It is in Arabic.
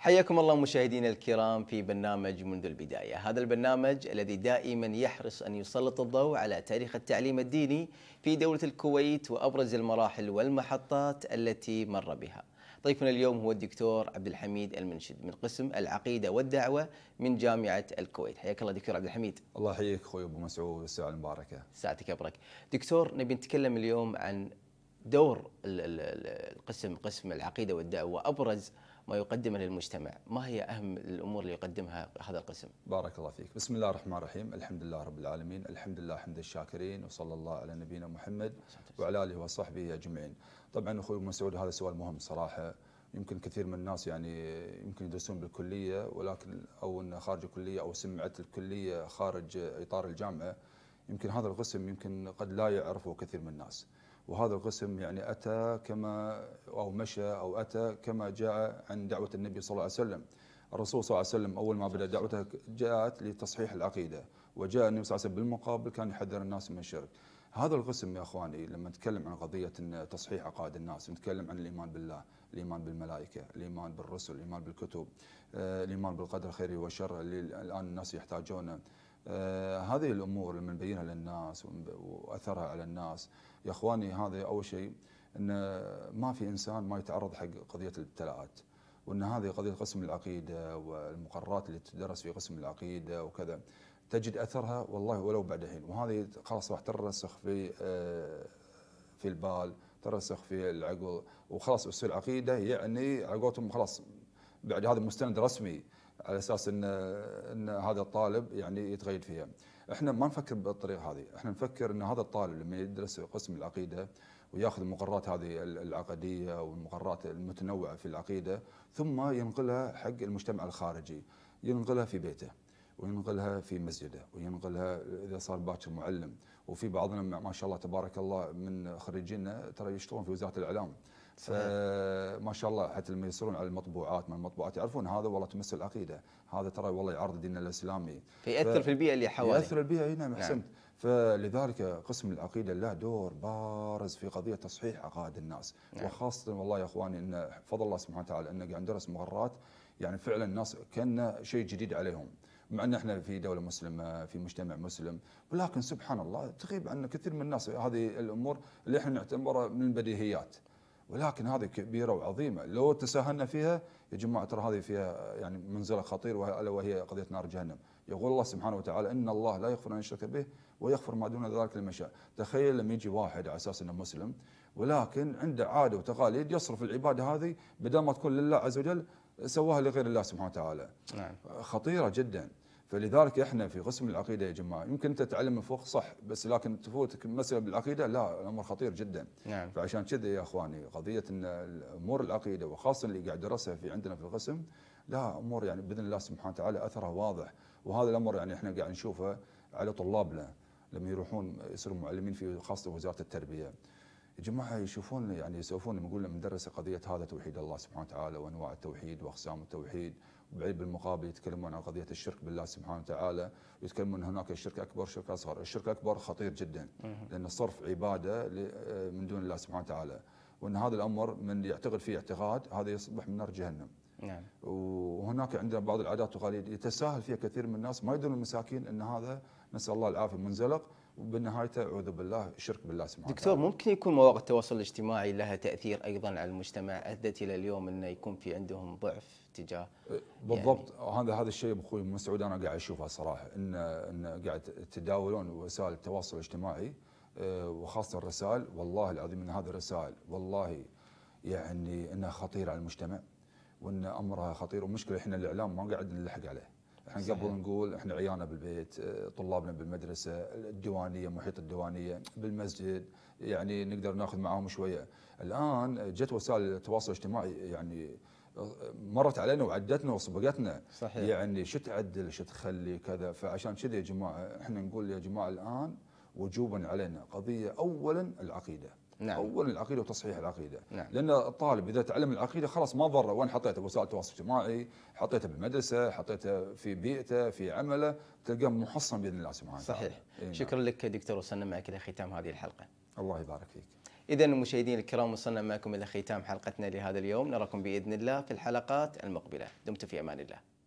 حياكم الله مشاهدينا الكرام في برنامج منذ البداية هذا البرنامج الذي دائما يحرص أن يسلط الضوء على تاريخ التعليم الديني في دولة الكويت وأبرز المراحل والمحطات التي مر بها ضيفنا اليوم هو الدكتور عبد الحميد المنشد من قسم العقيده والدعوه من جامعه الكويت، حياك الله دكتور عبد الحميد. الله يحييك اخوي ابو مسعود الساعه المباركه. ساعتك ابرك. دكتور نبي نتكلم اليوم عن دور القسم قسم العقيده والدعوه وابرز ما يقدمه للمجتمع ما هي أهم الأمور اللي يقدمها هذا القسم بارك الله فيك بسم الله الرحمن الرحيم الحمد لله رب العالمين الحمد لله حمد الشاكرين وصلى الله على نبينا محمد وعلى آله وصحبه أجمعين طبعا أخوي مسعود هذا سؤال مهم صراحة يمكن كثير من الناس يعني يمكن يدرسون بالكليه ولكن او انه خارج الكليه او سمعت الكليه خارج اطار الجامعه يمكن هذا القسم يمكن قد لا يعرفه كثير من الناس. وهذا القسم يعني أتى كما أو مشى أو أتى كما جاء عن دعوة النبي صلى الله عليه وسلم الرسول صلى الله عليه وسلم أول ما بدأ دعوته جاءت لتصحيح العقيدة وجاء النبي صلى الله عليه وسلم بالمقابل كان يحذر الناس من الشرك هذا القسم يا اخواني لما نتكلم عن قضيه تصحيح عقائد الناس نتكلم عن الايمان بالله، الايمان بالملائكه، الايمان بالرسل، الايمان بالكتب، آه، الايمان بالقدر خيره وشره اللي الان الناس يحتاجونه، آه، هذه الامور لما نبينها للناس واثرها على الناس يا اخواني هذا اول شيء ان ما في انسان ما يتعرض حق قضيه الابتلاءات وان هذه قضيه قسم العقيده والمقررات اللي تدرس في قسم العقيده وكذا تجد اثرها والله ولو بعد حين وهذه خلاص راح ترسخ في آه، في البال ترسخ في العقل وخلاص اصول العقيده يعني على قولتهم خلاص بعد هذا مستند رسمي على اساس ان ان هذا الطالب يعني يتغير فيها. احنا ما نفكر بالطريقه هذه، احنا نفكر ان هذا الطالب لما يدرس قسم العقيده وياخذ المقررات هذه العقديه والمقررات المتنوعه في العقيده ثم ينقلها حق المجتمع الخارجي، ينقلها في بيته. وينقلها في مسجده وينقلها اذا صار باكر معلم وفي بعضنا ما شاء الله تبارك الله من خريجينا ترى يشتغلون في وزاره الاعلام فما شاء الله حتى لما يصيرون على المطبوعات من المطبوعات يعرفون هذا والله تمس العقيده، هذا ترى والله يعرض ديننا الاسلامي. فيأثر في البيئه اللي حواليه. يأثر البيئه اي نعم،, نعم احسنت. فلذلك قسم العقيده له دور بارز في قضيه تصحيح عقائد الناس، نعم. وخاصه والله يا اخواني ان فضل الله سبحانه وتعالى ان قاعد ندرس مغرات يعني فعلا الناس كان شيء جديد عليهم. مع ان احنا في دوله مسلمه في مجتمع مسلم ولكن سبحان الله تغيب عنا كثير من الناس هذه الامور اللي احنا نعتبرها من البديهيات ولكن هذه كبيره وعظيمه لو تساهلنا فيها يا جماعه ترى هذه فيها يعني منزله خطير الا وهي قضيه نار جهنم يقول الله سبحانه وتعالى ان الله لا يغفر ان يشرك به ويغفر ما دون ذلك لمن شاء تخيل لما يجي واحد على اساس انه مسلم ولكن عنده عاده وتقاليد يصرف العباده هذه بدل ما تكون لله عز وجل سواها لغير الله سبحانه وتعالى نعم. خطيره جدا فلذلك احنا في قسم العقيده يا جماعه يمكن انت تعلم من فوق صح بس لكن تفوتك مساله بالعقيده لا الامر خطير جدا نعم. فعشان كذا يا اخواني قضيه ان امور العقيده وخاصه اللي قاعد درسها في عندنا في القسم لا امور يعني باذن الله سبحانه وتعالى اثرها واضح وهذا الامر يعني احنا قاعد نشوفه على طلابنا لما يروحون يصيروا معلمين في خاصه وزاره التربيه الجماعة يشوفون يعني يسولفون لما نقول مدرسه قضية هذا توحيد الله سبحانه وتعالى وأنواع التوحيد وأقسام التوحيد وبعيد بالمقابل يتكلمون عن قضية الشرك بالله سبحانه وتعالى ويتكلمون هناك الشرك أكبر شرك أصغر الشرك أكبر خطير جدا لأن صرف عبادة آه، من دون الله سبحانه وتعالى وأن هذا الأمر من يعتقد فيه اعتقاد هذا يصبح من نار جهنم نعم. وهناك عندنا بعض العادات والتقاليد يتساهل فيها كثير من الناس ما يدرون المساكين ان هذا نسال الله العافيه منزلق وبنهايته اعوذ بالله شرك بالله سبحانه دكتور ممكن يكون مواقع التواصل الاجتماعي لها تاثير ايضا على المجتمع ادت الى اليوم انه يكون في عندهم ضعف تجاه أه، يعني بالضبط يعني هذا هذا الشيء اخوي مسعود انا قاعد اشوفه صراحه ان ان قاعد تداولون وسائل التواصل الاجتماعي أه، وخاصه الرسائل والله العظيم ان هذه الرسائل والله يعني انها خطيره على المجتمع وان امرها خطير ومشكله احنا الاعلام ما قاعد نلحق عليه احنا قبل نقول احنا عيالنا بالبيت آه، طلابنا بالمدرسه الديوانيه محيط الديوانيه بالمسجد يعني نقدر ناخذ معاهم شويه الان جت وسائل التواصل الاجتماعي يعني آه، مرت علينا وعدتنا وسبقتنا صحيح يعني شو تعدل شو تخلي كذا فعشان كذا يا جماعه احنا نقول يا جماعه الان وجوبا علينا قضيه اولا العقيده نعم. اولا العقيده وتصحيح العقيده نعم. لان الطالب اذا تعلم العقيده خلاص ما ضره وين حطيته وسائل التواصل الاجتماعي حطيته بالمدرسه حطيته في بيئته في عمله تلقاه محصن باذن الله سبحانه وتعالى صحيح إيه شكرا نعم. لك دكتور وصلنا معك الى ختام هذه الحلقه الله يبارك فيك اذا مشاهدينا الكرام وصلنا معكم الى ختام حلقتنا لهذا اليوم نراكم باذن الله في الحلقات المقبله دمتم في امان الله